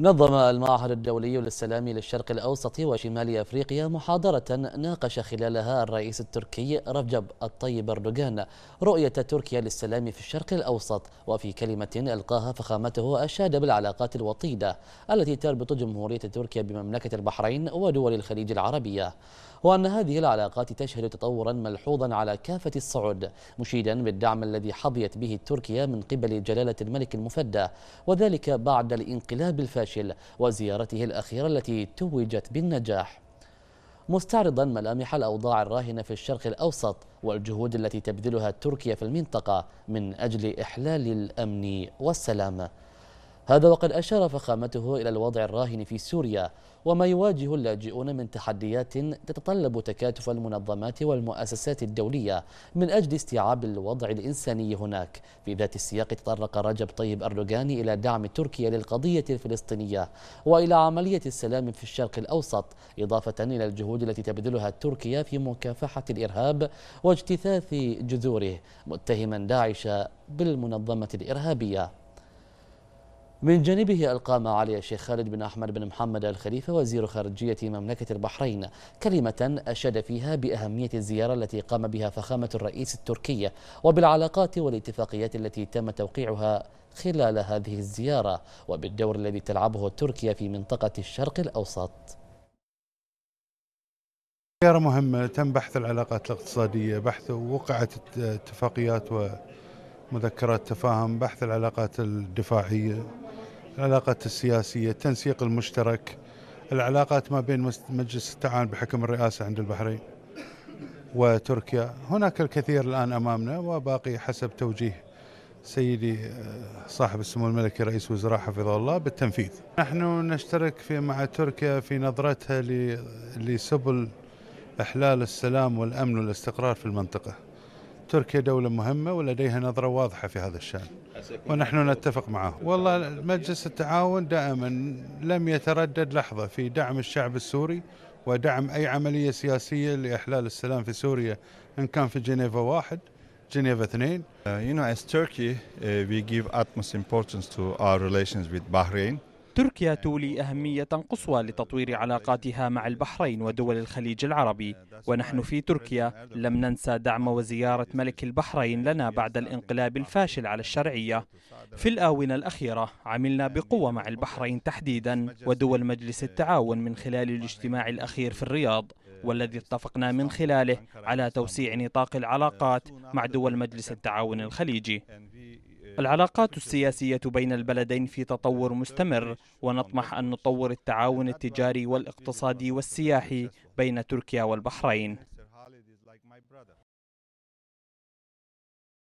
نظم المعهد الدولي للسلام للشرق الأوسط وشمال أفريقيا محاضرة ناقش خلالها الرئيس التركي رجب الطيب أردوغان رؤية تركيا للسلام في الشرق الأوسط وفي كلمة ألقاها فخامته أشاد بالعلاقات الوطيدة التي تربط جمهورية تركيا بمملكة البحرين ودول الخليج العربية وأن هذه العلاقات تشهد تطورا ملحوظا على كافة الصعد مشيدا بالدعم الذي حظيت به تركيا من قبل جلالة الملك المفدى وذلك بعد الانقلاب الفاشل الفاشل وزيارته الأخيرة التي توجت بالنجاح مستعرضا ملامح الأوضاع الراهنة في الشرق الأوسط والجهود التي تبذلها تركيا في المنطقة من أجل إحلال الأمن والسلام هذا وقد أشار فخامته إلى الوضع الراهن في سوريا وما يواجه اللاجئون من تحديات تتطلب تكاتف المنظمات والمؤسسات الدولية من أجل استيعاب الوضع الإنساني هناك في ذات السياق تطرق رجب طيب أردوغان إلى دعم تركيا للقضية الفلسطينية وإلى عملية السلام في الشرق الأوسط إضافة إلى الجهود التي تبذلها تركيا في مكافحة الإرهاب واجتثاث جذوره متهما داعش بالمنظمة الإرهابية من جانبه ألقى معالي الشيخ خالد بن أحمد بن محمد الخليفة وزير خارجية مملكة البحرين كلمة أشاد فيها بأهمية الزيارة التي قام بها فخامة الرئيس التركية وبالعلاقات والاتفاقيات التي تم توقيعها خلال هذه الزيارة وبالدور الذي تلعبه تركيا في منطقة الشرق الأوسط زيارة مهمة تم بحث العلاقات الاقتصادية بحث وقعت اتفاقيات و مذكرات تفاهم بحث العلاقات الدفاعية العلاقات السياسية التنسيق المشترك العلاقات ما بين مجلس التعاون بحكم الرئاسة عند البحرين وتركيا هناك الكثير الآن أمامنا وباقي حسب توجيه سيدي آه، صاحب السمو الملكي رئيس وزراء حفظه الله بالتنفيذ نحن نشترك في مع تركيا في نظرتها لسبل إحلال السلام والأمن والاستقرار في المنطقة تركيا دولة مهمة ولديها نظرة واضحة في هذا الشأن ونحن نتفق معه والله مجلس التعاون دائما لم يتردد لحظة في دعم الشعب السوري ودعم أي عملية سياسية لإحلال السلام في سوريا إن كان في جنيفا واحد جنيفا اثنين Uh, you know, as Turkey, uh, we give utmost importance to our relations with Bahrain. تركيا تولي أهمية قصوى لتطوير علاقاتها مع البحرين ودول الخليج العربي ونحن في تركيا لم ننسى دعم وزيارة ملك البحرين لنا بعد الانقلاب الفاشل على الشرعية في الآونة الأخيرة عملنا بقوة مع البحرين تحديدا ودول مجلس التعاون من خلال الاجتماع الأخير في الرياض والذي اتفقنا من خلاله على توسيع نطاق العلاقات مع دول مجلس التعاون الخليجي العلاقات السياسية بين البلدين في تطور مستمر ونطمح أن نطور التعاون التجاري والاقتصادي والسياحي بين تركيا والبحرين